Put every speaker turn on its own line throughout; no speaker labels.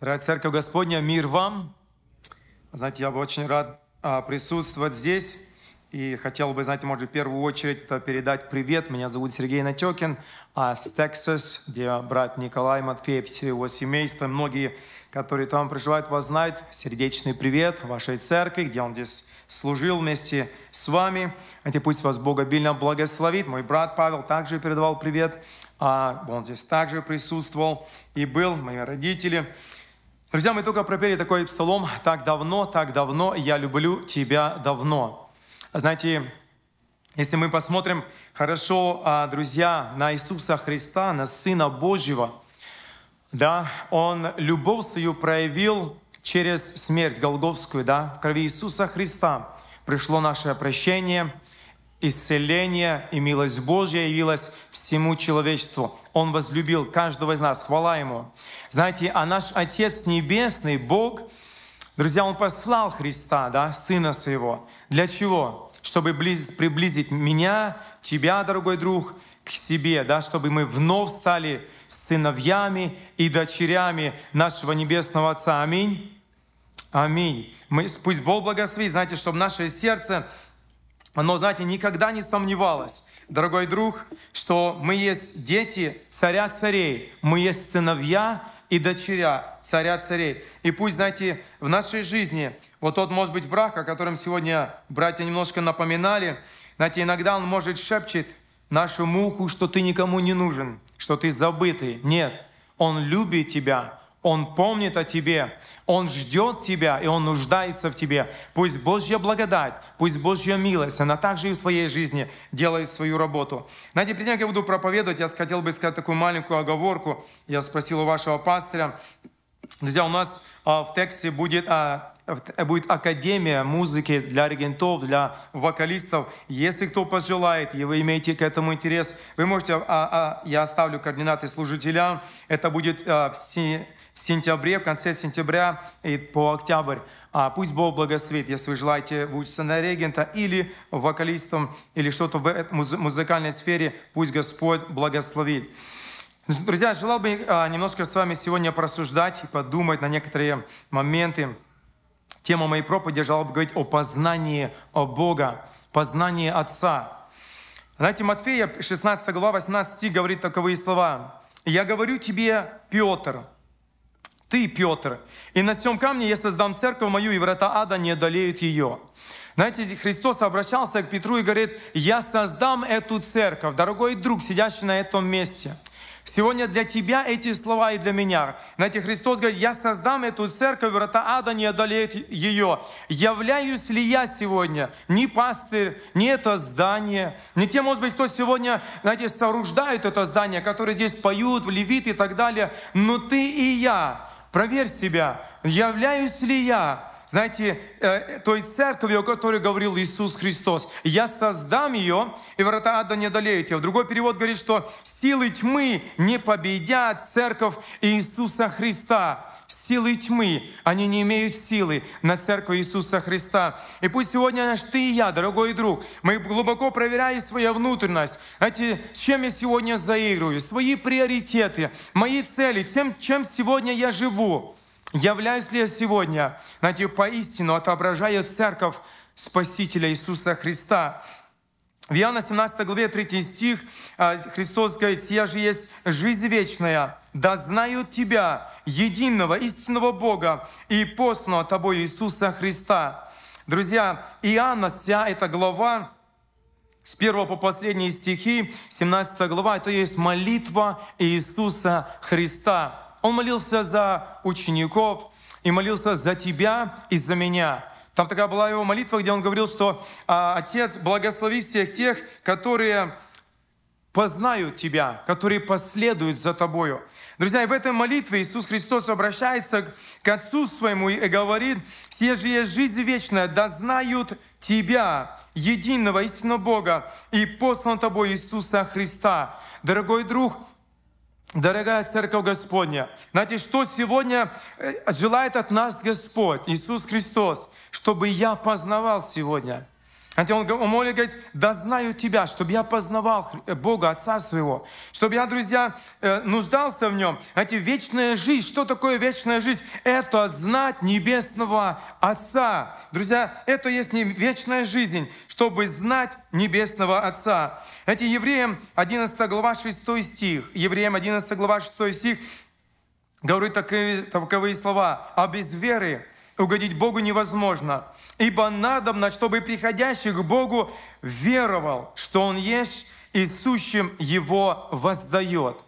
Дорогая Церковь Господня, мир вам. Знаете, я бы очень рад а, присутствовать здесь. И хотел бы, знаете, может, в первую очередь а, передать привет. Меня зовут Сергей Натекин а, с Тексас, где брат Николай Матфеев, его семейство, многие, которые там проживают, вас знают. Сердечный привет вашей церкви, где он здесь служил вместе с вами. Знаете, пусть вас Бог обильно благословит. Мой брат Павел также передавал привет. А, он здесь также присутствовал и был, мои родители. Друзья, мы только пропели такой псалом «Так давно, так давно, я люблю тебя давно». Знаете, если мы посмотрим хорошо, а, друзья, на Иисуса Христа, на Сына Божьего, да, Он любовь свою проявил через смерть Голговскую, да, в крови Иисуса Христа пришло наше прощение – исцеление и милость Божья явилась всему человечеству. Он возлюбил каждого из нас. Хвала Ему. Знаете, а наш Отец Небесный, Бог, друзья, Он послал Христа, да, Сына Своего. Для чего? Чтобы приблизить меня, тебя, дорогой друг, к себе, да, чтобы мы вновь стали сыновьями и дочерями нашего Небесного Отца. Аминь. Аминь. Мы, пусть Бог благословит, знаете, чтобы наше сердце оно, знаете, никогда не сомневалось, дорогой друг, что мы есть дети царя царей, мы есть сыновья и дочеря царя царей. И пусть, знаете, в нашей жизни вот тот, может быть, враг, о котором сегодня братья немножко напоминали, знаете, иногда он, может, шепчет нашу муху, что ты никому не нужен, что ты забытый. Нет, он любит тебя, он помнит о тебе, Он ждет тебя, и Он нуждается в тебе. Пусть Божья благодать, пусть Божья милость, она также и в твоей жизни делает свою работу. Знаете, прежде чем я буду проповедовать, я хотел бы сказать такую маленькую оговорку. Я спросил у вашего пастыря. Друзья, у нас а, в тексте будет а, будет академия музыки для регентов, для вокалистов. Если кто пожелает, и вы имеете к этому интерес, вы можете, а, а, я оставлю координаты служителям, это будет а, все сентябре, в конце сентября и по октябрь. А пусть Бог благословит, если вы желаете выучиться на регента или вокалистом, или что-то в музыкальной сфере, пусть Господь благословит. Друзья, желал бы а, немножко с вами сегодня просуждать и подумать на некоторые моменты. Тема моей проповеди желал бы говорить о познании о Бога, познании Отца. Знаете, Матфея 16 глава 18 говорит таковые слова. «Я говорю тебе, Петр, ты, Петр, и на сем камне я создам церковь мою, и врата ада не одолеют ее». Знаете, Христос обращался к Петру и говорит, «Я создам эту церковь, дорогой друг, сидящий на этом месте». Сегодня для тебя эти слова и для меня. Знаете, Христос говорит, я создам эту церковь, врата ада не одолеет ее. Являюсь ли я сегодня не пастырь, не это здание, не те, может быть, кто сегодня, знаете, сооруждают это здание, которые здесь поют, левит и так далее, но ты и я проверь себя, являюсь ли я знаете, э, той церкви, о которой говорил Иисус Христос. «Я создам ее, и врата ада не одолеют ее». В другой перевод говорит, что «силы тьмы не победят церковь Иисуса Христа». Силы тьмы, они не имеют силы на церковь Иисуса Христа. И пусть сегодня наш ты и я, дорогой друг, мы глубоко проверяем свою внутренность. Знаете, с чем я сегодня заигрываю? Свои приоритеты, мои цели, тем, чем сегодня я живу. Являюсь ли я сегодня, знаете, поистину отображаю церковь Спасителя Иисуса Христа? В Иоанна 17 главе 3 стих а, Христос говорит, «Я же есть жизнь вечная, да знают Тебя, единого истинного Бога и посланного Тобой Иисуса Христа». Друзья, Иоанна, вся эта глава, с 1 по последние стихи, 17 глава, это есть молитва Иисуса Христа. Он молился за учеников и молился за тебя и за меня. Там такая была его молитва, где он говорил, что а, «Отец, благослови всех тех, которые познают Тебя, которые последуют за Тобою». Друзья, и в этой молитве Иисус Христос обращается к Отцу Своему и говорит, «Все же есть жизнь вечная, да знают Тебя, единого истинного Бога, и послан Тобой Иисуса Христа». Дорогой друг, Дорогая Церковь Господня, знаете, что сегодня э, желает от нас Господь, Иисус Христос, чтобы я познавал сегодня – знаете, он, он молит, говорит, да знаю тебя, чтобы я познавал э, Бога, Отца своего, чтобы я, друзья, э, нуждался в нем. Знаете, вечная жизнь, что такое вечная жизнь? Это знать небесного Отца. Друзья, это есть не вечная жизнь, чтобы знать небесного Отца. Эти евреям 11 глава 6 стих, евреям 11 глава 6 стих говорит таковые, таковые слова, а без веры угодить Богу невозможно, ибо надобно, чтобы приходящий к Богу веровал, что Он есть и сущим Его воздает».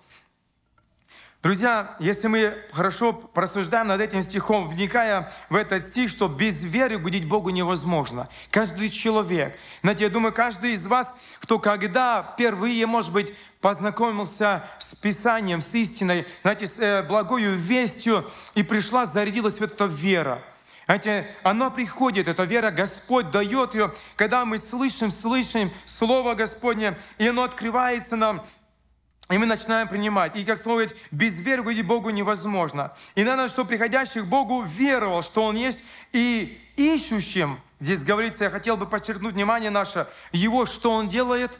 Друзья, если мы хорошо просуждаем над этим стихом, вникая в этот стих, что без веры угодить Богу невозможно. Каждый человек, знаете, я думаю, каждый из вас, кто когда впервые, может быть, познакомился с Писанием, с истиной, знаете, с э, благою вестью, и пришла, зарядилась вот эта вера – знаете, она приходит, эта вера, Господь дает ее, когда мы слышим, слышим Слово Господне, и оно открывается нам, и мы начинаем принимать. И, как слово говорит, без веры угодить Богу невозможно. И надо, чтобы приходящих Богу веровал, что Он есть, и ищущим, здесь говорится, я хотел бы подчеркнуть внимание наше, Его, что Он делает,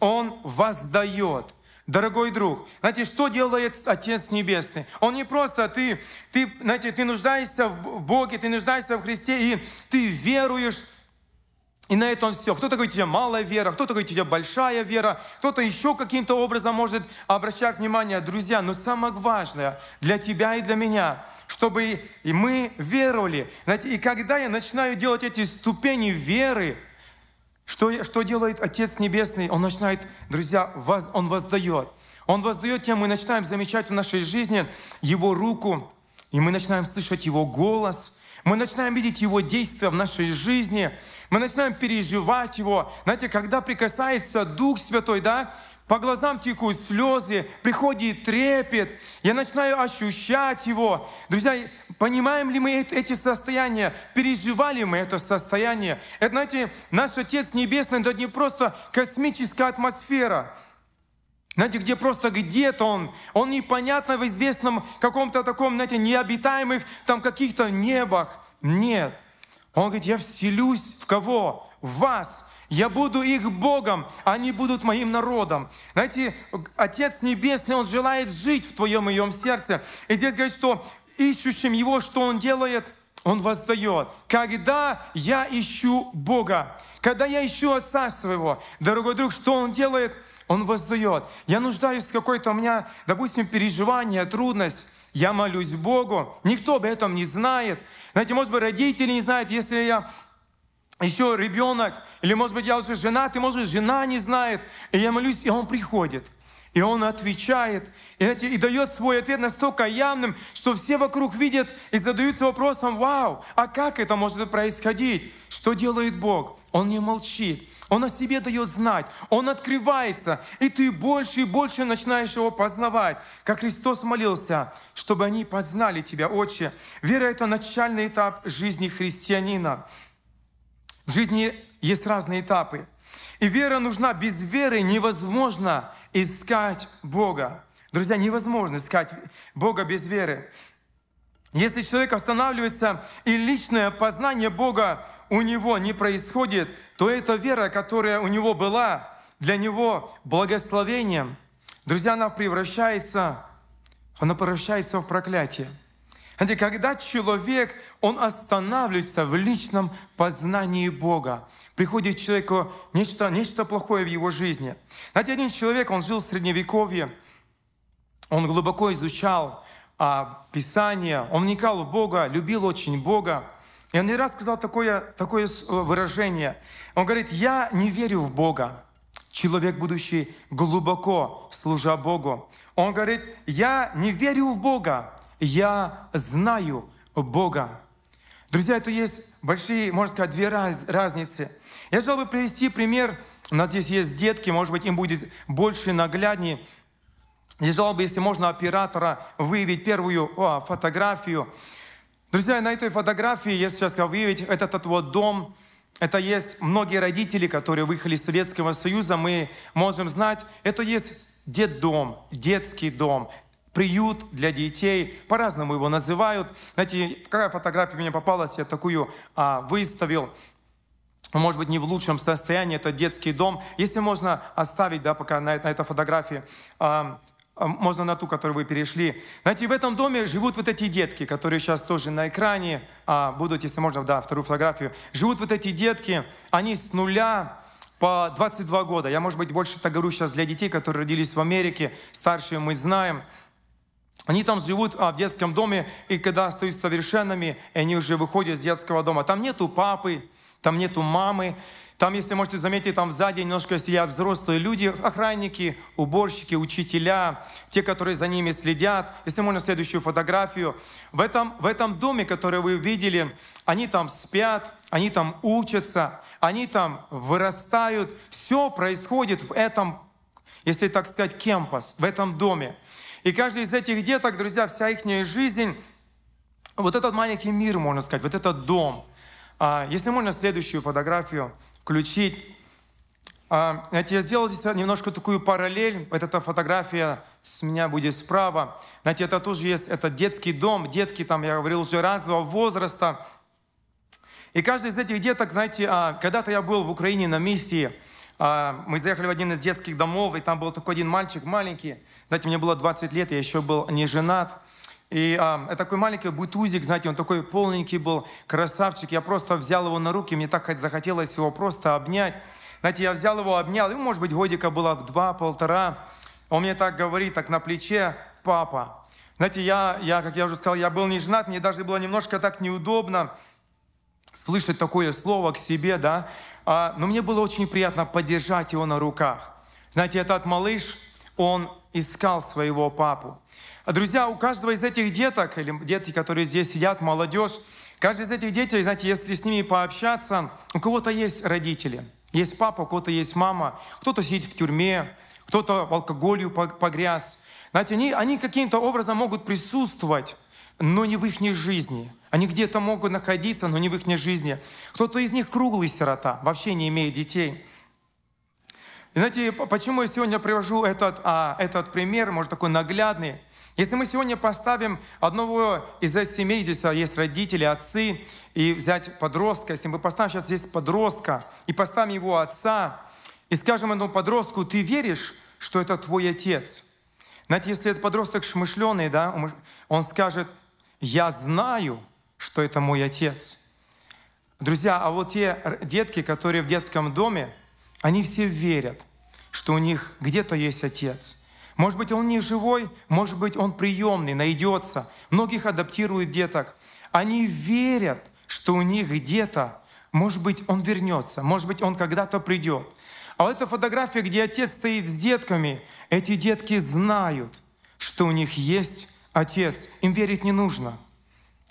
Он воздает – Дорогой друг, знаете, что делает Отец Небесный? Он не просто, ты, ты, знаете, ты нуждаешься в Боге, ты нуждаешься в Христе, и ты веруешь, и на этом все. Кто-то говорит, у тебя малая вера, кто-то говорит, у тебя большая вера, кто-то еще каким-то образом может обращать внимание. Друзья, но самое важное для тебя и для меня, чтобы и мы веровали. Знаете, и когда я начинаю делать эти ступени веры, что, что делает Отец Небесный? Он начинает, друзья, воз, Он воздает. Он воздает тем, мы начинаем замечать в нашей жизни Его руку, и мы начинаем слышать Его голос, мы начинаем видеть Его действия в нашей жизни, мы начинаем переживать Его. Знаете, когда прикасается Дух Святой, да, по глазам текут слезы, приходит трепет, я начинаю ощущать его. Друзья, Понимаем ли мы эти состояния? Переживали мы это состояние? Это, знаете, наш Отец Небесный, это не просто космическая атмосфера, знаете, где просто где-то он, он непонятно в известном каком-то таком, знаете, необитаемых там каких-то небах. Нет. Он говорит, я вселюсь в кого? В вас. Я буду их Богом, а они будут моим народом. Знаете, Отец Небесный, Он желает жить в твоем и моем сердце. И здесь говорит, что ищущим Его, что Он делает? Он воздает. Когда я ищу Бога, когда я ищу Отца своего, дорогой друг, что Он делает? Он воздает. Я нуждаюсь в какой-то у меня, допустим, переживание, трудность. Я молюсь Богу. Никто об этом не знает. Знаете, может быть, родители не знают, если я еще ребенок, или, может быть, я уже женат, и, может быть, жена не знает. И я молюсь, и он приходит. И он отвечает, и, дает свой ответ настолько явным, что все вокруг видят и задаются вопросом, вау, а как это может происходить? Что делает Бог? Он не молчит, Он о себе дает знать, Он открывается, и ты больше и больше начинаешь Его познавать, как Христос молился, чтобы они познали Тебя, Отче. Вера — это начальный этап жизни христианина. В жизни есть разные этапы. И вера нужна. Без веры невозможно искать Бога. Друзья, невозможно искать Бога без веры. Если человек останавливается и личное познание Бога у него не происходит, то эта вера, которая у него была, для него благословением. Друзья, она превращается, она превращается в проклятие. Знаете, когда человек, он останавливается в личном познании Бога, Приходит человеку нечто, нечто плохое в его жизни. Знаете, один человек, он жил в Средневековье, он глубоко изучал а, Писание, он вникал в Бога, любил очень Бога. И он не раз сказал такое, такое э, выражение. Он говорит, я не верю в Бога. Человек, будущий глубоко служа Богу. Он говорит, я не верю в Бога, я знаю Бога. Друзья, это есть большие, можно сказать, две разницы. Я хотел бы привести пример. У нас здесь есть детки, может быть, им будет больше нагляднее. Я желал бы, если можно, оператора выявить первую о, фотографию. Друзья, на этой фотографии, если сейчас выявить, этот тот вот дом, это есть многие родители, которые выехали из Советского Союза, мы можем знать, это есть детдом, детский дом, приют для детей, по-разному его называют. Знаете, какая фотография мне попалась, я такую а, выставил может быть, не в лучшем состоянии, это детский дом. Если можно оставить, да, пока на, на этой фотографии, а, а, можно на ту, которую вы перешли. Знаете, в этом доме живут вот эти детки, которые сейчас тоже на экране а, будут, если можно, да, вторую фотографию. Живут вот эти детки, они с нуля по 22 года. Я, может быть, больше так говорю сейчас для детей, которые родились в Америке, старшие мы знаем. Они там живут а, в детском доме, и когда остаются совершенными, они уже выходят из детского дома. Там нету папы, там нету мамы, там, если можете заметить, там сзади немножко сидят взрослые люди, охранники, уборщики, учителя, те, которые за ними следят. Если можно, следующую фотографию. В этом, в этом доме, который вы видели, они там спят, они там учатся, они там вырастают. Все происходит в этом, если так сказать, кемпас, в этом доме. И каждый из этих деток, друзья, вся их жизнь, вот этот маленький мир, можно сказать, вот этот дом – а, если можно следующую фотографию включить. А, знаете, я сделал здесь немножко такую параллель. Вот эта фотография с меня будет справа. Знаете, это тоже есть, это детский дом. Детки там, я говорил уже раз, два возраста. И каждый из этих деток, знаете, а, когда-то я был в Украине на миссии, мы заехали в один из детских домов, и там был такой один мальчик маленький. Знаете, мне было 20 лет, я еще был не женат. И а, это такой маленький бутузик, знаете, он такой полненький был, красавчик. Я просто взял его на руки, мне так захотелось его просто обнять. Знаете, я взял его, обнял, ему, может быть, годика было два-полтора. Он мне так говорит, так на плече, папа. Знаете, я, я, как я уже сказал, я был не женат, мне даже было немножко так неудобно слышать такое слово к себе, да. А, но мне было очень приятно поддержать его на руках. Знаете, этот малыш, он искал своего папу. А, друзья, у каждого из этих деток, или дети, которые здесь сидят, молодежь, каждый из этих детей, знаете, если с ними пообщаться, у кого-то есть родители, есть папа, у кого-то есть мама, кто-то сидит в тюрьме, кто-то в алкоголю погряз. Знаете, они, они каким-то образом могут присутствовать, но не в их жизни. Они где-то могут находиться, но не в их жизни. Кто-то из них круглый сирота, вообще не имеет детей. И знаете, почему я сегодня привожу этот, а, этот пример, может, такой наглядный? Если мы сегодня поставим одного из этих семей, здесь есть родители, отцы, и взять подростка, если мы поставим сейчас здесь подростка, и поставим его отца, и скажем этому подростку, ты веришь, что это твой отец? Знаете, если этот подросток шмышленый, да, он скажет, я знаю, что это мой отец. Друзья, а вот те детки, которые в детском доме, они все верят, что у них где-то есть отец – может быть, он не живой, может быть, он приемный, найдется. Многих адаптируют деток. Они верят, что у них где-то, может быть, он вернется, может быть, он когда-то придет. А вот эта фотография, где отец стоит с детками, эти детки знают, что у них есть отец. Им верить не нужно.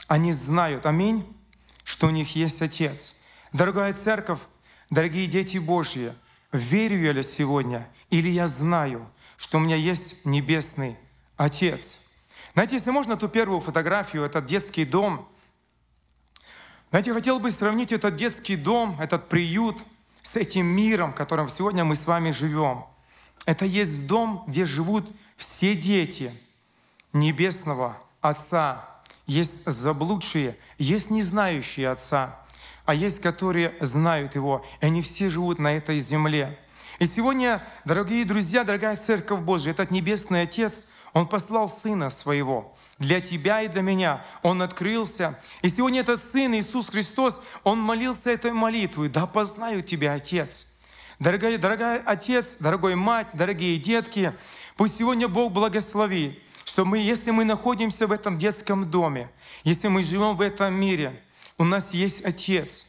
Они знают, аминь, что у них есть отец. Дорогая церковь, дорогие дети Божьи, верю я ли сегодня, или я знаю – что у меня есть небесный Отец. Знаете, если можно ту первую фотографию, этот детский дом, знаете, я хотел бы сравнить этот детский дом, этот приют с этим миром, в котором сегодня мы с вами живем. Это есть дом, где живут все дети Небесного Отца. Есть заблудшие, есть незнающие Отца, а есть, которые знают Его, и они все живут на этой земле – и сегодня, дорогие друзья, дорогая Церковь Божья, этот Небесный Отец, Он послал Сына Своего для тебя и для меня. Он открылся. И сегодня этот Сын Иисус Христос, Он молился этой молитвой. «Да познаю Тебя, Отец». Дорогой, дорогой отец, дорогой мать, дорогие детки, пусть сегодня Бог благослови, что мы, если мы находимся в этом детском доме, если мы живем в этом мире, у нас есть Отец,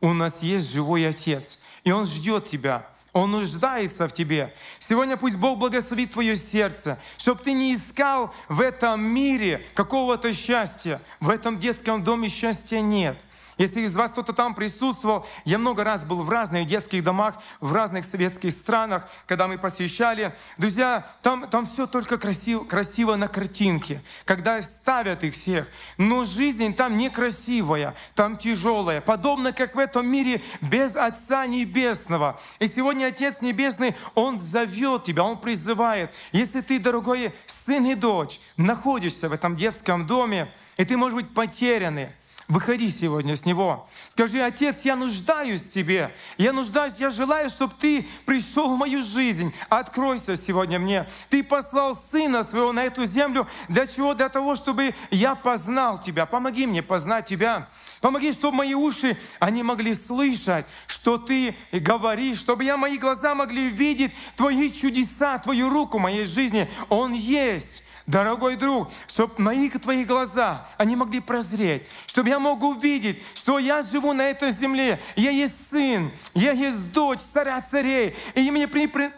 у нас есть живой Отец, и Он ждет тебя – он нуждается в тебе. Сегодня пусть Бог благословит твое сердце, чтобы ты не искал в этом мире какого-то счастья. В этом детском доме счастья нет. Если из вас кто-то там присутствовал, я много раз был в разных детских домах, в разных советских странах, когда мы посещали. Друзья, там, там все только красиво, красиво на картинке, когда ставят их всех. Но жизнь там некрасивая, там тяжелая, подобно как в этом мире без Отца Небесного. И сегодня Отец Небесный, Он зовет тебя, Он призывает. Если ты, дорогой сын и дочь, находишься в этом детском доме, и ты, может быть, потерянный, Выходи сегодня с Него. Скажи, Отец, я нуждаюсь в Тебе. Я нуждаюсь, я желаю, чтобы Ты пришел в мою жизнь. Откройся сегодня мне. Ты послал Сына Своего на эту землю. Для чего? Для того, чтобы я познал Тебя. Помоги мне познать Тебя. Помоги, чтобы мои уши, они могли слышать, что Ты говоришь, чтобы я, мои глаза могли видеть Твои чудеса, Твою руку в моей жизни. Он есть. Дорогой друг, чтобы мои твои глаза, они могли прозреть, чтобы я мог увидеть, что я живу на этой земле, я есть сын, я есть дочь царя царей, и мне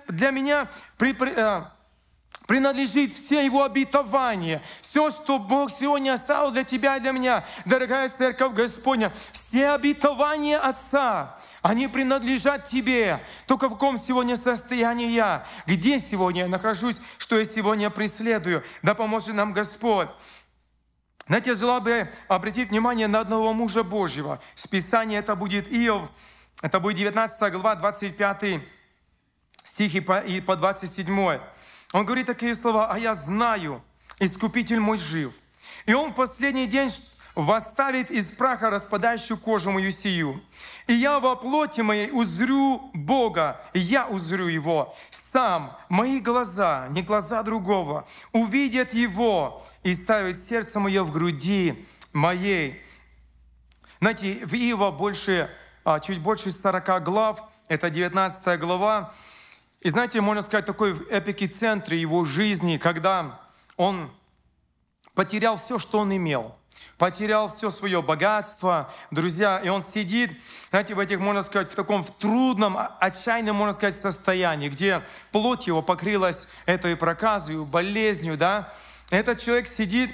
для меня э, принадлежит все Его обетования, все, что Бог сегодня оставил для тебя и для меня, дорогая Церковь Господня, все обетования Отца, они принадлежат тебе. Только в каком сегодня состоянии я, где сегодня я нахожусь, что я сегодня преследую. Да поможет нам Господь. Знаете, я желал бы обратить внимание на одного мужа Божьего. С Писания это будет Иов, это будет 19 глава, 25 стих и по 27. Он говорит такие слова, «А я знаю, Искупитель мой жив, и Он в последний день восставит из праха распадающую кожу мою сию. И я во плоти моей узрю Бога, и я узрю Его. Сам мои глаза, не глаза другого, увидят Его и ставят сердце мое в груди моей». Знаете, в Ива больше, а, чуть больше 40 глав, это 19 глава, и знаете, можно сказать, такой в центре его жизни, когда он потерял все, что он имел, потерял все свое богатство, друзья, и он сидит, знаете, в этих, можно сказать, в таком в трудном, а, отчаянном, можно сказать, состоянии, где плоть его покрылась этой проказой, болезнью, да. Этот человек сидит,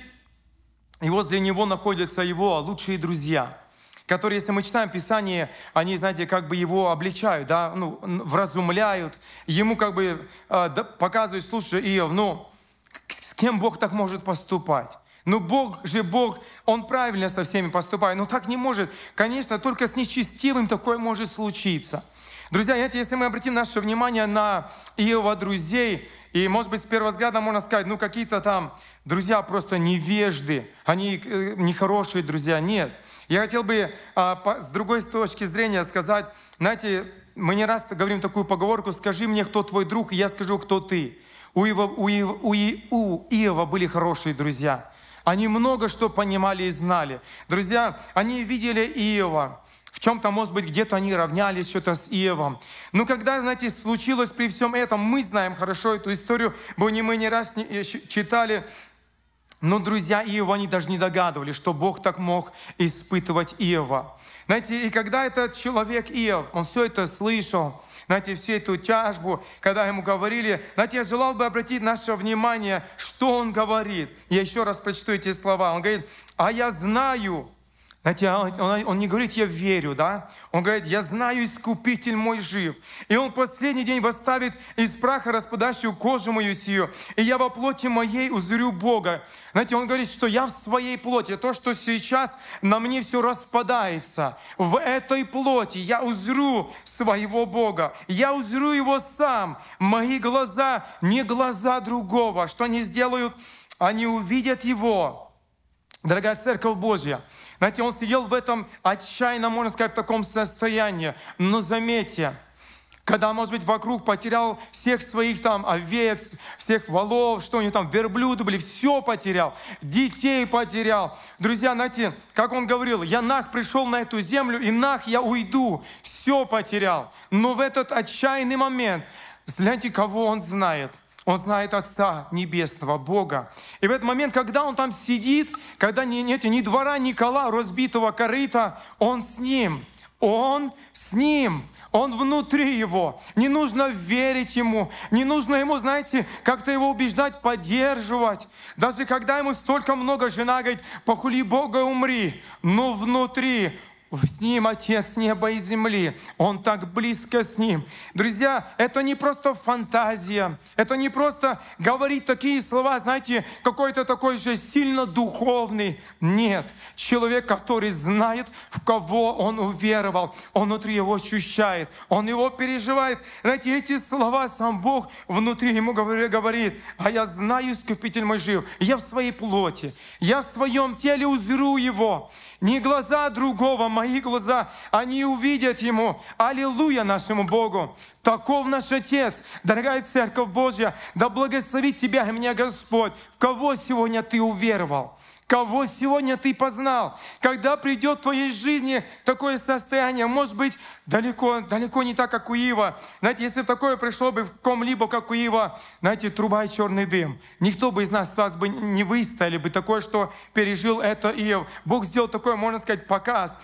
и возле него находятся его лучшие друзья – которые, если мы читаем Писание, они, знаете, как бы его обличают, да, ну, вразумляют, ему как бы э, показывают, слушай, Иов, ну, с кем Бог так может поступать? Ну, Бог же Бог, Он правильно со всеми поступает, но так не может. Конечно, только с нечестивым такое может случиться. Друзья, знаете, если мы обратим наше внимание на Иова друзей, и, может быть, с первого взгляда можно сказать, ну, какие-то там друзья просто невежды, они э, нехорошие друзья. Нет. Я хотел бы а, по, с другой точки зрения сказать, знаете, мы не раз говорим такую поговорку, скажи мне, кто твой друг, и я скажу, кто ты. У Иова, у, Иова, у, и, у Иова были хорошие друзья. Они много что понимали и знали. Друзья, они видели Иова. В чем-то, может быть, где-то они равнялись что-то с Иовом. Но когда, знаете, случилось при всем этом, мы знаем хорошо эту историю, бо не мы не раз э, читали но друзья Иова, они даже не догадывались, что Бог так мог испытывать Иова. Знаете, и когда этот человек Иов, он все это слышал, знаете, всю эту тяжбу, когда ему говорили, знаете, я желал бы обратить наше внимание, что он говорит. Я еще раз прочту эти слова. Он говорит, а я знаю, знаете, а он, он не говорит, я верю, да? Он говорит, я знаю, Искупитель мой жив. И он последний день восставит из праха распадающую кожу мою сию. И я во плоти моей узрю Бога. Знаете, он говорит, что я в своей плоти. То, что сейчас на мне все распадается. В этой плоти я узрю своего Бога. Я узрю его сам. Мои глаза не глаза другого. Что они сделают? Они увидят его Дорогая Церковь Божья, знаете, он сидел в этом отчаянно, можно сказать, в таком состоянии. Но заметьте, когда, может быть, вокруг потерял всех своих там овец, всех волов, что у них там, верблюды были, все потерял, детей потерял. Друзья, знаете, как он говорил, я нах пришел на эту землю, и нах я уйду, все потерял. Но в этот отчаянный момент, знаете, кого он знает – он знает Отца Небесного, Бога. И в этот момент, когда он там сидит, когда нет ни двора, ни кола разбитого корыта, он с ним. Он с ним. Он внутри его. Не нужно верить ему. Не нужно ему, знаете, как-то его убеждать, поддерживать. Даже когда ему столько много, жена говорит, похули Бога, умри. Но внутри с ним Отец неба и земли. Он так близко с ним. Друзья, это не просто фантазия. Это не просто говорить такие слова, знаете, какой-то такой же сильно духовный. Нет. Человек, который знает, в кого он уверовал. Он внутри его ощущает. Он его переживает. Знаете, эти слова сам Бог внутри ему говорит. А я знаю, Искупитель мой жив. Я в своей плоти. Я в своем теле узрю его. Не глаза другого, мои глаза, они увидят Ему. Аллилуйя нашему Богу. Таков наш Отец, дорогая Церковь Божья, да благословит тебя и меня Господь, в кого сегодня ты уверовал. Кого сегодня ты познал? Когда придет в твоей жизни такое состояние, может быть, далеко, далеко не так, как у Ива. Знаете, если бы такое пришло бы в ком-либо, как у Ива, знаете, труба и черный дым. Никто бы из нас, нас бы не выстояли бы такое, что пережил это Иов. Бог сделал такое, можно сказать, показ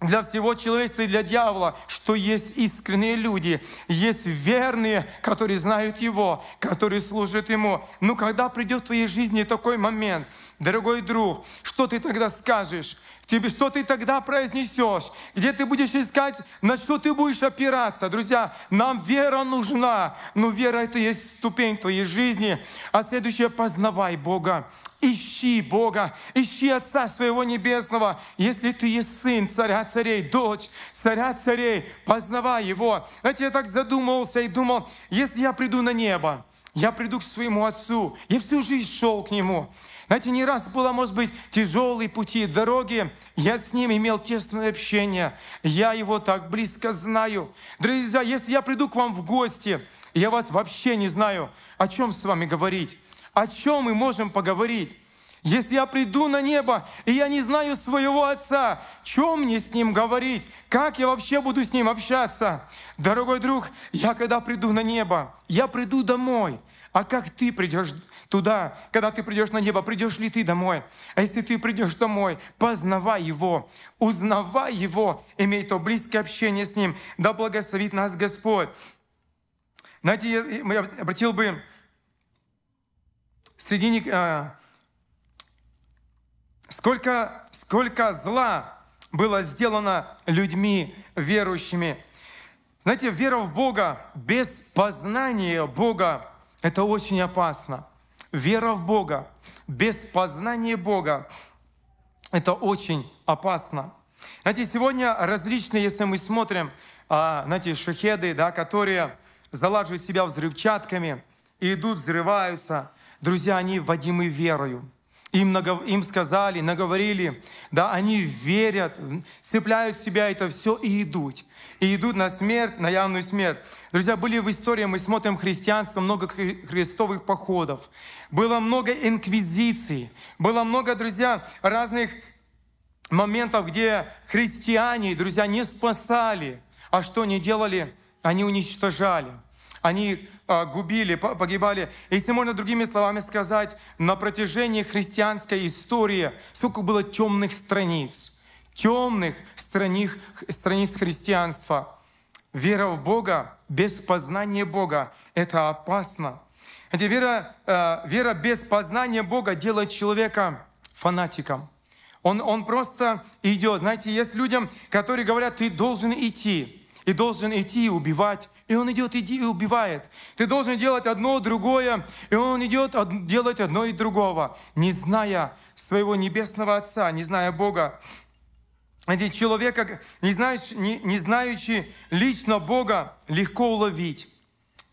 для всего человечества и для дьявола, что есть искренние люди, есть верные, которые знают Его, которые служат Ему. Но когда придет в твоей жизни такой момент, дорогой друг, что ты тогда скажешь? тебе, что ты тогда произнесешь, где ты будешь искать, на что ты будешь опираться. Друзья, нам вера нужна, но вера это есть ступень твоей жизни. А следующее, познавай Бога. Ищи Бога, ищи Отца своего Небесного. Если ты есть сын царя царей, дочь царя царей, познавай Его. Знаете, я так задумывался и думал, если я приду на небо, я приду к своему Отцу. Я всю жизнь шел к Нему. Знаете, не раз было, может быть, тяжелые пути, дороги. Я с ним имел тесное общение. Я его так близко знаю. Друзья, если я приду к вам в гости, я вас вообще не знаю, о чем с вами говорить. О чем мы можем поговорить? Если я приду на небо, и я не знаю своего отца, чем мне с ним говорить? Как я вообще буду с ним общаться? Дорогой друг, я когда приду на небо, я приду домой – а как ты придешь туда, когда ты придешь на небо, придешь ли ты домой? А если ты придешь домой, познавай Его, узнавай Его, имей то близкое общение с Ним. Да благословит нас Господь. Знаете, я, обратил бы среди э, сколько, сколько зла было сделано людьми верующими. Знаете, вера в Бога без познания Бога это очень опасно. Вера в Бога, без познания Бога, это очень опасно. Знаете, сегодня различные, если мы смотрим, а, знаете, шахеды, да, которые залаживают себя взрывчатками и идут, взрываются. Друзья, они водимы верою им, им сказали, наговорили, да, они верят, цепляют в себя это все и идут. И идут на смерть, на явную смерть. Друзья, были в истории, мы смотрим христианство, много христовых походов, было много инквизиций, было много, друзья, разных моментов, где христиане, друзья, не спасали. А что они делали? Они уничтожали. Они а, губили, погибали. Если можно другими словами сказать, на протяжении христианской истории сколько было темных страниц, темных страниц, страниц христианства. Вера в Бога без познания Бога — это опасно. Эта вера, э, вера без познания Бога делает человека фанатиком. Он, он просто идет. Знаете, есть людям, которые говорят, ты должен идти, и должен идти и убивать, и он идет иди и убивает. Ты должен делать одно, другое. И он идет делать одно и другого, не зная своего небесного Отца, не зная Бога. Эти человека, не, знаешь, не, не знающий лично Бога, легко уловить,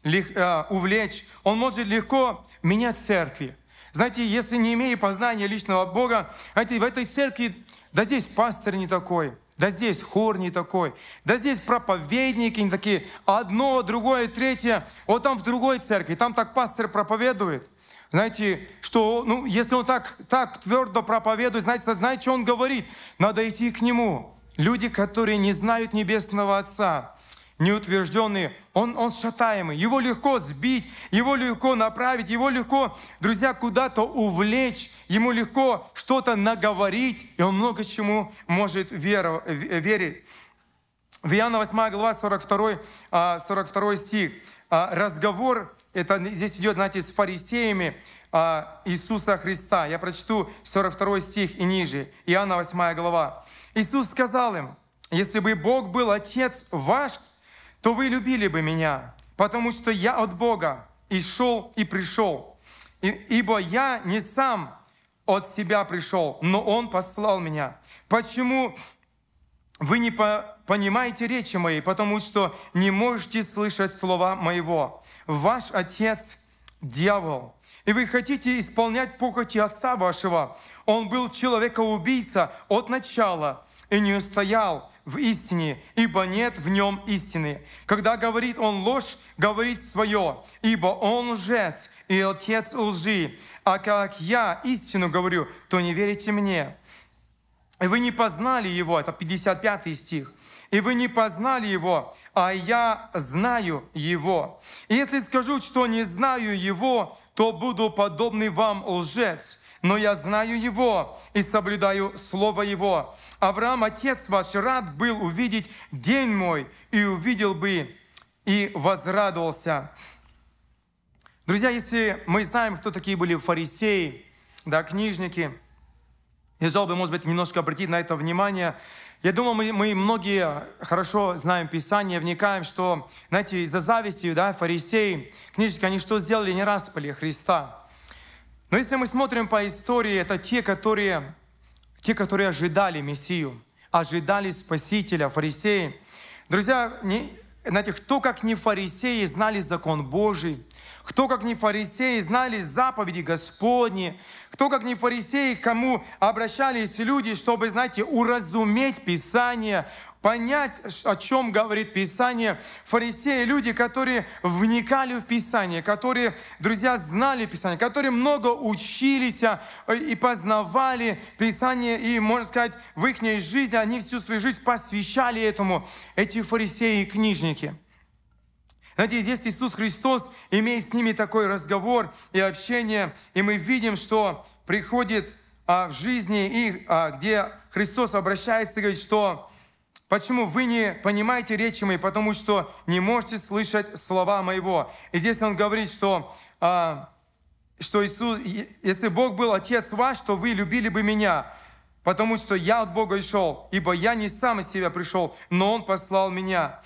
лег, э, увлечь. Он может легко менять церкви. Знаете, если не имея познания личного Бога, знаете, в этой церкви, да здесь пастор не такой – да здесь хор не такой, да здесь проповедники не такие, одно, другое, третье, вот там в другой церкви, там так пастор проповедует. Знаете, что, ну, если он так, так твердо проповедует, знаете, знаете, что он говорит? Надо идти к нему. Люди, которые не знают Небесного Отца, неутвержденный, он, он шатаемый. Его легко сбить, его легко направить, его легко, друзья, куда-то увлечь, ему легко что-то наговорить, и он много чему может веро, верить. В Иоанна 8 глава 42, 42 а, стих. А, Разговор, это здесь идет, знаете, с фарисеями, а, Иисуса Христа. Я прочту 42 стих и ниже, Иоанна 8 глава. Иисус сказал им, если бы Бог был Отец ваш, то вы любили бы меня, потому что я от Бога и шел, и пришел. И, ибо я не сам от себя пришел, но Он послал меня. Почему вы не по понимаете речи моей? Потому что не можете слышать слова моего. Ваш отец – дьявол, и вы хотите исполнять похоти отца вашего. Он был человека-убийца от начала и не устоял, в истине, ибо нет в нем истины. Когда говорит он ложь, говорит свое, ибо он лжец и отец лжи. А как я истину говорю, то не верите мне. И вы не познали его, это 55 стих. И вы не познали его, а я знаю его. И если скажу, что не знаю его, то буду подобный вам лжец, но я знаю Его и соблюдаю Слово Его. Авраам, отец ваш, рад был увидеть день мой, и увидел бы, и возрадовался». Друзья, если мы знаем, кто такие были фарисеи, да, книжники, я жал бы, может быть, немножко обратить на это внимание. Я думаю, мы, мы многие хорошо знаем Писание, вникаем, что, знаете, из-за зависти, да, фарисеи, книжники, они что сделали? Не распали Христа. Но если мы смотрим по истории, это те, которые, те, которые ожидали Мессию, ожидали Спасителя, фарисеи. Друзья, не, знаете, кто как не фарисеи знали закон Божий, кто как не фарисеи знали заповеди Господни, кто как не фарисеи, кому обращались люди, чтобы, знаете, уразуметь Писание, понять, о чем говорит Писание. Фарисеи – люди, которые вникали в Писание, которые, друзья, знали Писание, которые много учились а, и познавали Писание, и, можно сказать, в их жизни они всю свою жизнь посвящали этому, эти фарисеи и книжники. Знаете, здесь Иисус Христос имеет с ними такой разговор и общение, и мы видим, что приходит а, в жизни их, а, где Христос обращается и говорит, что Почему вы не понимаете речи моей? Потому что не можете слышать слова моего. И здесь он говорит, что, а, что Иисус, если Бог был Отец ваш, то вы любили бы меня, потому что я от Бога и шел, ибо я не сам из себя пришел, но Он послал меня.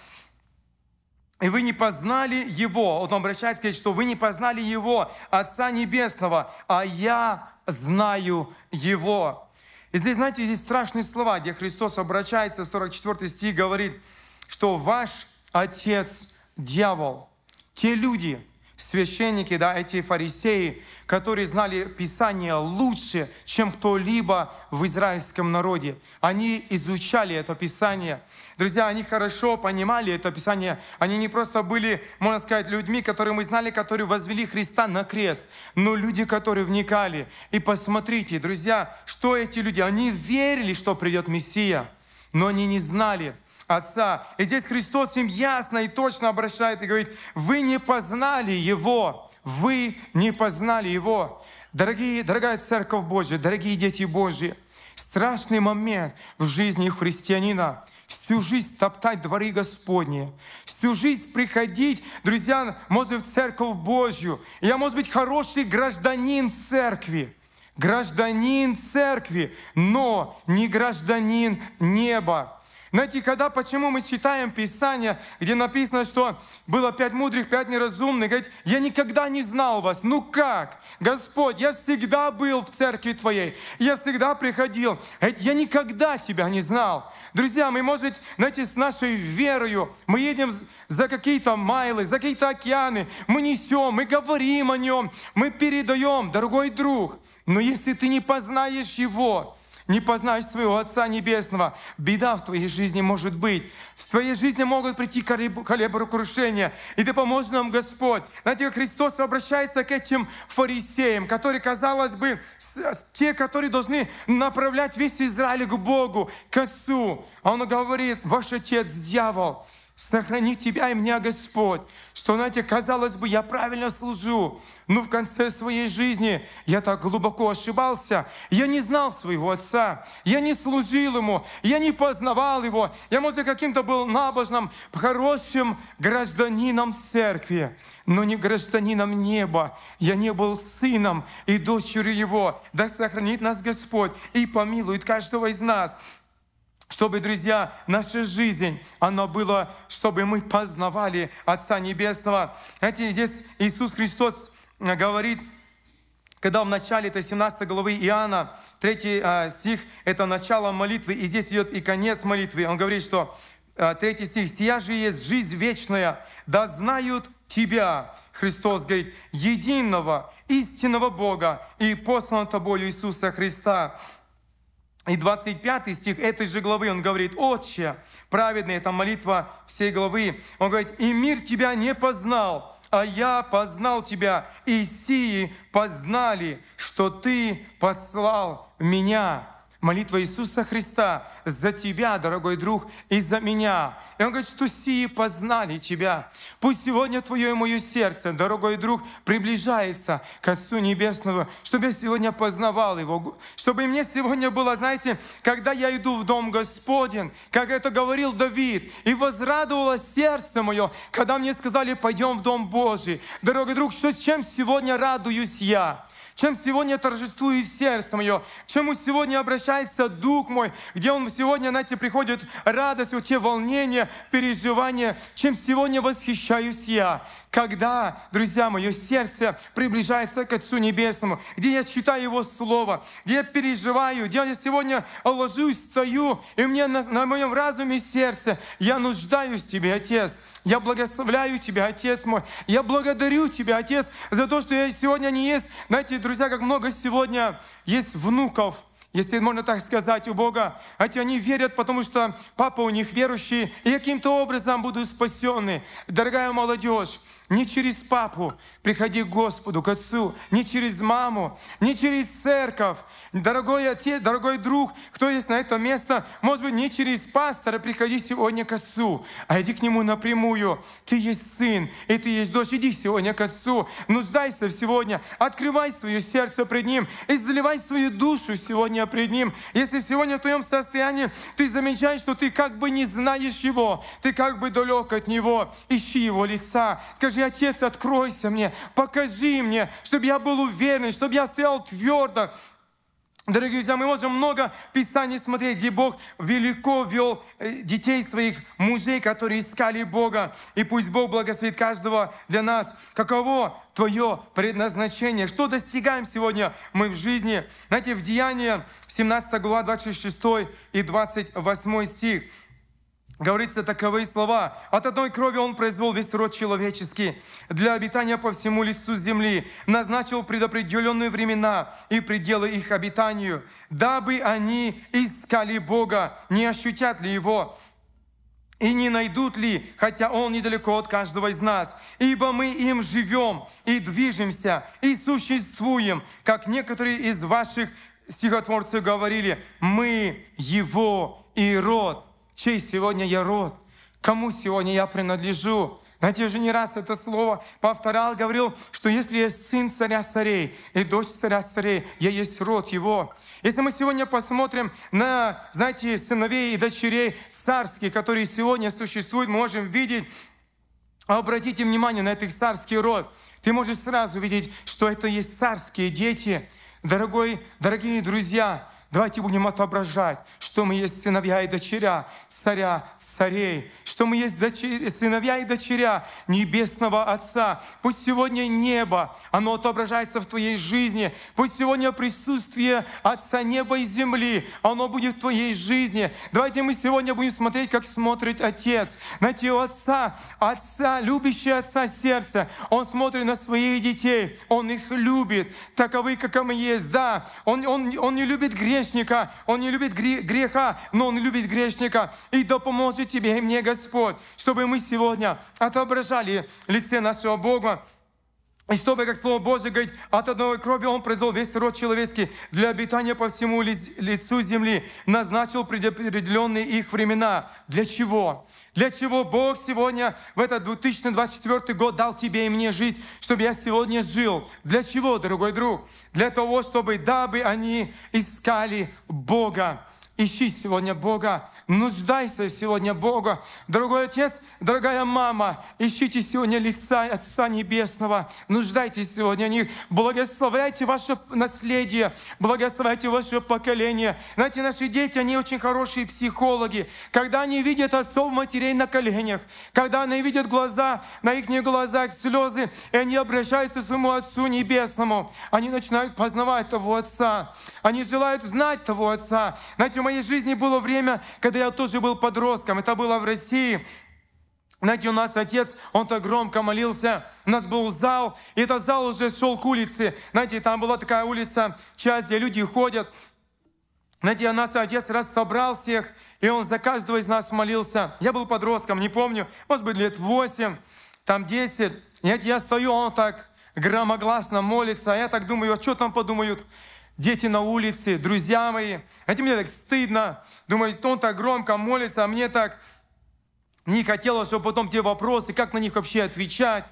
И вы не познали Его. Вот он обращается, говорит, что вы не познали Его, Отца Небесного, а я знаю Его. И здесь, знаете, здесь страшные слова, где Христос обращается, 44 стих говорит, что ваш отец – дьявол. Те люди, священники, да, эти фарисеи, которые знали Писание лучше, чем кто-либо в израильском народе. Они изучали это Писание. Друзья, они хорошо понимали это Писание. Они не просто были, можно сказать, людьми, которые мы знали, которые возвели Христа на крест, но люди, которые вникали. И посмотрите, друзья, что эти люди, они верили, что придет Мессия, но они не знали – Отца. И здесь Христос им ясно и точно обращает и говорит, вы не познали Его, вы не познали Его. Дорогие, дорогая Церковь Божья, дорогие дети Божьи, страшный момент в жизни христианина – всю жизнь топтать дворы Господние, всю жизнь приходить, друзья, может быть, в Церковь Божью. Я, может быть, хороший гражданин церкви, гражданин церкви, но не гражданин неба. Знаете, когда, почему мы читаем Писание, где написано, что было пять мудрых, пять неразумных, говорит, я никогда не знал вас. Ну как? Господь, я всегда был в церкви Твоей, я всегда приходил. Говорит, я никогда Тебя не знал. Друзья, мы, может быть, знаете, с нашей верою, мы едем за какие-то майлы, за какие-то океаны, мы несем, мы говорим о Нем, мы передаем, дорогой друг. Но если ты не познаешь Его, не познаешь своего Отца Небесного, беда в твоей жизни может быть. В твоей жизни могут прийти крушения, и да поможет нам Господь. Знаете, Христос обращается к этим фарисеям, которые, казалось бы, те, которые должны направлять весь Израиль к Богу, к Отцу. А он говорит, ваш Отец – дьявол – сохрани тебя и меня, Господь, что, знаете, казалось бы, я правильно служу, но в конце своей жизни я так глубоко ошибался, я не знал своего отца, я не служил ему, я не познавал его, я, может, каким-то был набожным, хорошим гражданином церкви, но не гражданином неба, я не был сыном и дочерью его, да сохранит нас Господь и помилует каждого из нас, чтобы, друзья, наша жизнь, она была, чтобы мы познавали Отца Небесного. Знаете, здесь Иисус Христос э, говорит, когда в начале, это 17 главы Иоанна, 3 э, стих, это начало молитвы, и здесь идет и конец молитвы. Он говорит, что 3 э, стих, «Сия же есть жизнь вечная, да знают Тебя, Христос говорит, единого, истинного Бога и посланного Тобою Иисуса Христа, и 25 стих этой же главы, он говорит, «Отче, праведный, это молитва всей главы, он говорит, «И мир тебя не познал, а я познал тебя, и сии познали, что ты послал меня». Молитва Иисуса Христа за тебя, дорогой друг, и за меня. И он говорит, что сии познали тебя. Пусть сегодня твое и мое сердце, дорогой друг, приближается к Отцу Небесному, чтобы я сегодня познавал Его, чтобы мне сегодня было, знаете, когда я иду в Дом Господен, как это говорил Давид, и возрадовало сердце мое, когда мне сказали, пойдем в Дом Божий. Дорогой друг, что чем сегодня радуюсь я? чем сегодня торжествует сердце мое, к чему сегодня обращается Дух мой, где Он сегодня, знаете, приходит радость, вот те волнения, переживания, чем сегодня восхищаюсь я, когда, друзья, мои сердце приближается к Отцу Небесному, где я читаю Его Слово, где я переживаю, где я сегодня ложусь, стою, и мне на, на моем разуме сердце, я нуждаюсь в Тебе, Отец, я благословляю Тебя, Отец мой. Я благодарю Тебя, Отец, за то, что я сегодня не есть. Знаете, друзья, как много сегодня есть внуков, если можно так сказать, у Бога. Хотя они верят, потому что папа у них верующий, и каким-то образом будут спасены. Дорогая молодежь, не через папу приходи к Господу, к Отцу, не через маму, не через церковь. Дорогой отец, дорогой друг, кто есть на это место, может быть, не через пастора приходи сегодня к Отцу, а иди к Нему напрямую. Ты есть сын, и ты есть дочь, иди сегодня к Отцу, нуждайся сегодня, открывай свое сердце пред Ним, и заливай свою душу сегодня пред Ним. Если сегодня в твоем состоянии ты замечаешь, что ты как бы не знаешь Его, ты как бы далек от Него, ищи Его лица, скажи, Скажи, Отец, откройся мне, покажи мне, чтобы я был уверен, чтобы я стоял твердо, Дорогие друзья, мы можем много писаний смотреть, где Бог велико вел э, детей своих, мужей, которые искали Бога. И пусть Бог благословит каждого для нас. Каково твое предназначение? Что достигаем сегодня мы в жизни? Знаете, в Деянии 17 глава 26 и 28 стих говорится таковые слова. От одной крови Он произвел весь род человеческий для обитания по всему лесу земли, назначил предопределенные времена и пределы их обитанию, дабы они искали Бога, не ощутят ли Его, и не найдут ли, хотя Он недалеко от каждого из нас. Ибо мы им живем и движемся, и существуем, как некоторые из ваших стихотворцев говорили, мы Его и род чей сегодня я род, кому сегодня я принадлежу. Знаете, я уже не раз это слово повторял, говорил, что если я сын царя царей и дочь царя царей, я есть род его. Если мы сегодня посмотрим на, знаете, сыновей и дочерей царских, которые сегодня существуют, мы можем видеть, обратите внимание на этих царский род. Ты можешь сразу видеть, что это есть царские дети. Дорогой, дорогие друзья, Давайте будем отображать, что мы есть сыновья и дочеря, царя, царей, что мы есть дочеря, сыновья и дочеря Небесного Отца. Пусть сегодня небо, оно отображается в твоей жизни. Пусть сегодня присутствие Отца неба и земли, оно будет в твоей жизни. Давайте мы сегодня будем смотреть, как смотрит Отец. Знаете, у Отца, Отца, любящий Отца сердце, Он смотрит на своих детей, Он их любит, таковы, как мы есть. Да, Он, он, он не любит грех, грешника. Он не любит греха, но он любит грешника. И да поможет тебе и мне Господь, чтобы мы сегодня отображали лице нашего Бога и чтобы, как Слово Божье говорит, от одной крови Он произвел весь род человеческий для обитания по всему лицу земли, назначил предопределенные их времена. Для чего? Для чего Бог сегодня, в этот 2024 год, дал тебе и мне жизнь, чтобы я сегодня жил? Для чего, дорогой друг? Для того, чтобы, дабы они искали Бога. Ищи сегодня Бога, нуждайся сегодня Бога. Дорогой отец, дорогая мама, ищите сегодня лица Отца Небесного, нуждайтесь сегодня в них, благословляйте ваше наследие, благословляйте ваше поколение. Знаете, наши дети, они очень хорошие психологи. Когда они видят отцов матерей на коленях, когда они видят глаза, на их глазах слезы, и они обращаются к своему Отцу Небесному, они начинают познавать того Отца, они желают знать того Отца. Знаете, в моей жизни было время, когда когда я тоже был подростком, это было в России, знаете, у нас отец, он так громко молился, у нас был зал, и этот зал уже шел к улице. Знаете, там была такая улица, часть, где люди ходят. Знаете, у а нас отец раз собрал всех, и он за каждого из нас молился. Я был подростком, не помню, может быть, лет восемь, там десять. Знаете, я стою, а он так громогласно молится, а я так думаю, а что там подумают? дети на улице, друзья мои. Знаете, мне так стыдно. Думаю, он так громко молится, а мне так не хотелось, чтобы потом те вопросы, как на них вообще отвечать.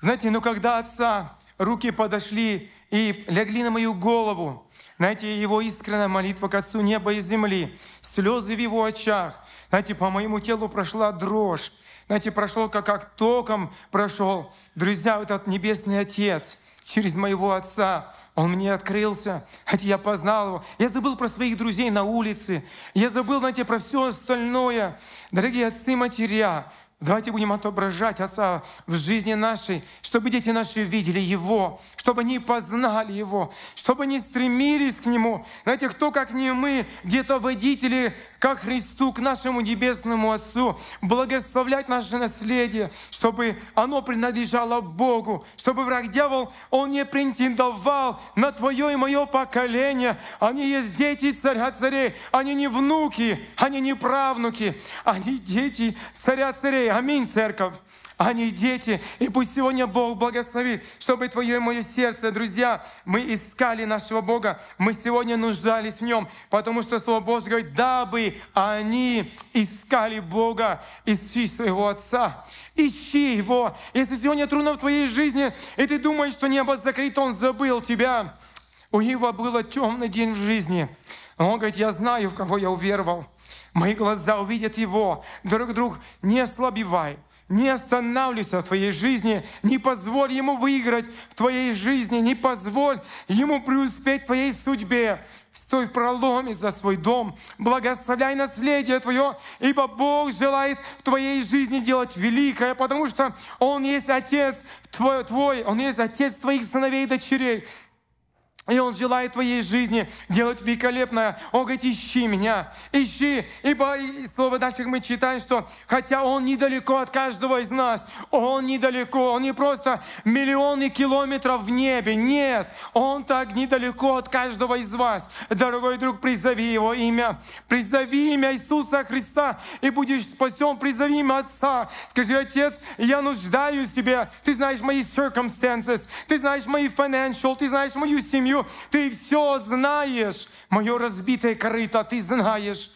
Знаете, ну когда отца руки подошли и легли на мою голову, знаете, его искренняя молитва к Отцу неба и земли, слезы в его очах, знаете, по моему телу прошла дрожь, знаете, прошел как, как током прошел. Друзья, этот Небесный Отец через моего Отца, он мне открылся, хотя я познал его. Я забыл про своих друзей на улице. Я забыл, знаете, про все остальное. Дорогие отцы, матеря, Давайте будем отображать Отца в жизни нашей, чтобы дети наши видели Его, чтобы они познали Его, чтобы они стремились к Нему. Знаете, кто, как не мы, где-то водители ко Христу, к нашему Небесному Отцу, благословлять наше наследие, чтобы оно принадлежало Богу, чтобы враг дьявол, он не претендовал на твое и мое поколение. Они есть дети царя царей, они не внуки, они не правнуки, они дети царя царей детей. Аминь, церковь они дети. И пусть сегодня Бог благословит, чтобы твое и мое сердце, друзья, мы искали нашего Бога, мы сегодня нуждались в Нем, потому что Слово Божье говорит, дабы они искали Бога, ищи своего Отца, ищи Его. Если сегодня трудно в твоей жизни, и ты думаешь, что небо закрыто, Он забыл тебя, у Ива было темный день в жизни. Он говорит, я знаю, в кого я уверовал. Мои глаза увидят Его. Дорог друг, не ослабевай. Не останавливайся в твоей жизни, не позволь ему выиграть в твоей жизни, не позволь ему преуспеть в твоей судьбе. Стой в проломе за свой дом, благословляй наследие твое, ибо Бог желает в твоей жизни делать великое, потому что Он есть Отец твой, твой Он есть Отец твоих сыновей и дочерей. И Он желает твоей жизни делать великолепное. Он говорит, ищи меня, ищи. Ибо и слово дальше мы читаем, что хотя Он недалеко от каждого из нас, Он недалеко, Он не просто миллионы километров в небе. Нет, Он так недалеко от каждого из вас. Дорогой друг, призови Его имя. Призови имя Иисуса Христа, и будешь спасен. Призови имя Отца. Скажи, Отец, я нуждаюсь в Тебе. Ты знаешь мои circumstances, Ты знаешь мои financial, Ты знаешь мою семью тобою, ты все знаешь. Мое разбитое корыто ты знаешь.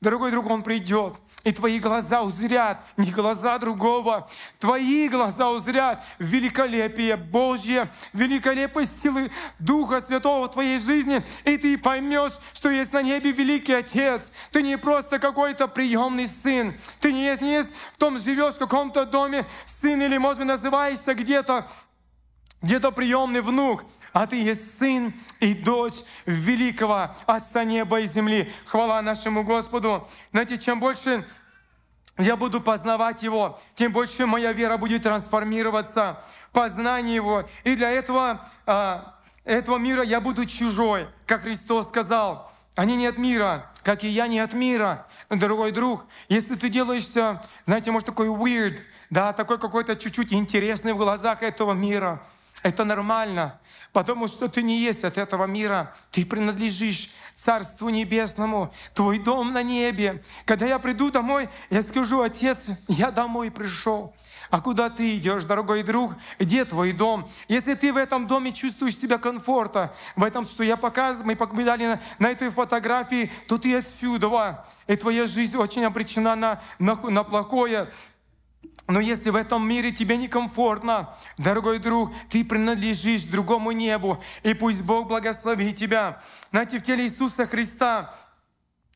Дорогой друг, он придет, и твои глаза узрят, не глаза другого, твои глаза узрят великолепие Божье, великолепие силы Духа Святого в твоей жизни, и ты поймешь, что есть на небе великий Отец. Ты не просто какой-то приемный сын, ты не есть, не есть в том живешь в каком-то доме сын или, может быть, называешься где-то, где-то приемный внук а Ты есть Сын и Дочь Великого Отца неба и земли. Хвала нашему Господу. Знаете, чем больше я буду познавать Его, тем больше моя вера будет трансформироваться познание Его. И для этого, а, этого мира я буду чужой, как Христос сказал. Они не от мира, как и я не от мира, Другой друг. Если ты делаешься, знаете, может, такой weird, да, такой какой-то чуть-чуть интересный в глазах этого мира – это нормально, потому что ты не есть от этого мира. Ты принадлежишь Царству Небесному, твой дом на небе. Когда я приду домой, я скажу, Отец, я домой пришел. А куда ты идешь, дорогой друг? Где твой дом? Если ты в этом доме чувствуешь себя комфорта, в этом, что я показывал, мы показали на этой фотографии, то ты отсюда. И твоя жизнь очень обречена на, на, на плохое. Но если в этом мире тебе некомфортно, дорогой друг, ты принадлежишь другому небу, и пусть Бог благословит тебя. Знаете, в теле Иисуса Христа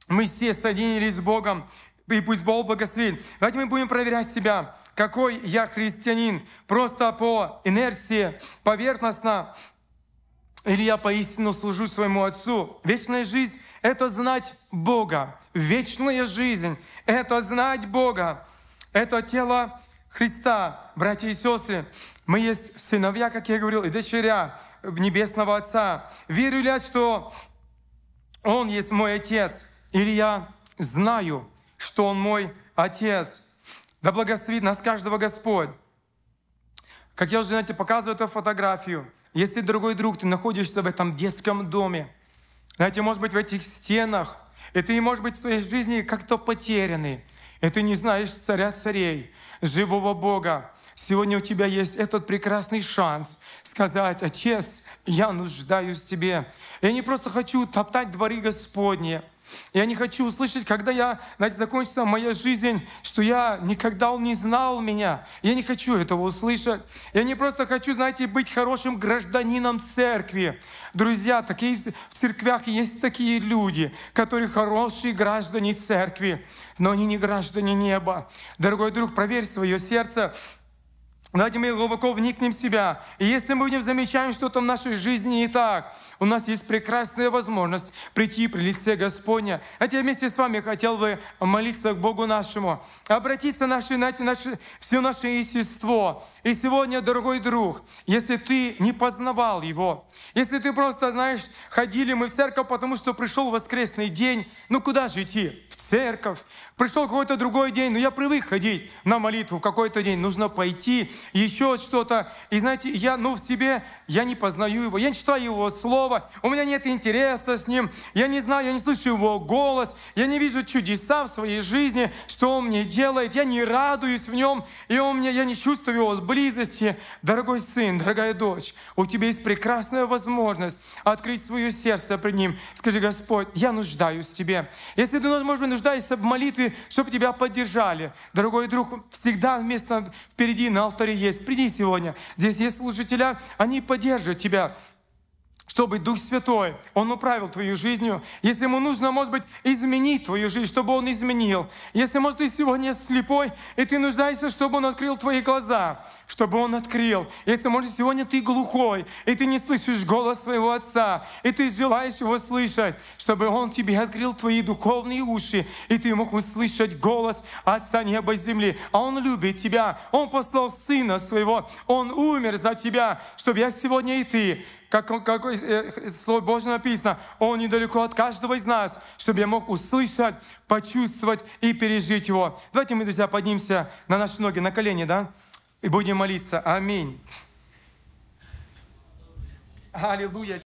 мы все соединились с Богом, и пусть Бог благословит. Давайте мы будем проверять себя, какой я христианин, просто по инерции, поверхностно, или я поистину служу своему Отцу. Вечная жизнь — это знать Бога. Вечная жизнь — это знать Бога. Это тело Христа, братья и сестры. Мы есть сыновья, как я говорил, и дочеря Небесного Отца. Верю ли я, что Он есть мой Отец? Или я знаю, что Он мой Отец? Да благословит нас каждого Господь. Как я уже, знаете, показываю эту фотографию. Если, другой друг, ты находишься в этом детском доме, знаете, может быть, в этих стенах, и ты, может быть, в своей жизни как-то потерянный, и ты не знаешь царя царей, живого Бога. Сегодня у тебя есть этот прекрасный шанс сказать, «Отец, я нуждаюсь в Тебе. Я не просто хочу топтать дворы Господни, я не хочу услышать, когда я, знаете, закончится моя жизнь, что я никогда он не знал меня. Я не хочу этого услышать. Я не просто хочу, знаете, быть хорошим гражданином церкви. Друзья, такие, в церквях есть такие люди, которые хорошие граждане церкви, но они не граждане неба. Дорогой друг, проверь свое сердце, Давайте мы глубоко вникнем в себя. И если мы будем замечаем, что то в нашей жизни не так, у нас есть прекрасная возможность прийти при лице Господня. А я вместе с вами хотел бы молиться к Богу нашему, обратиться наше, наше, наше, все наше естество. И сегодня, дорогой друг, если ты не познавал Его, если ты просто, знаешь, ходили мы в церковь, потому что пришел воскресный день, ну куда же идти? В церковь. Пришел какой-то другой день, но ну, я привык ходить на молитву в какой-то день. Нужно пойти, еще что-то. И знаете, я, ну, в себе, я не познаю его. Я не читаю его слово, слова, у меня нет интереса с ним, я не знаю, я не слышу его голос, я не вижу чудеса в своей жизни, что он мне делает, я не радуюсь в нем, и он мне, я не чувствую его близости. Дорогой сын, дорогая дочь, у тебя есть прекрасная возможность открыть свое сердце при ним. Скажи, Господь, я нуждаюсь в тебе. Если ты, может быть, нуждаешься в молитве, чтобы тебя поддержали, дорогой друг, всегда вместо впереди на алтаре есть. Приди сегодня. Здесь есть служителя, они поддержат тебя чтобы Дух Святой, Он управил твою жизнью. Если ему нужно, может быть, изменить твою жизнь, чтобы Он изменил. Если, может, ты сегодня слепой, и ты нуждаешься, чтобы Он открыл твои глаза, чтобы Он открыл. Если, может, сегодня ты глухой, и ты не слышишь голос своего Отца, и ты желаешь его слышать, чтобы Он тебе открыл твои духовные уши, и ты мог услышать голос Отца неба и земли. А Он любит тебя, Он послал Сына Своего, Он умер за тебя, чтобы я сегодня и ты как, как э, Слово Божье написано, Он недалеко от каждого из нас, чтобы я мог услышать, почувствовать и пережить Его. Давайте мы, друзья, поднимемся на наши ноги, на колени, да, и будем молиться. Аминь. Аллилуйя.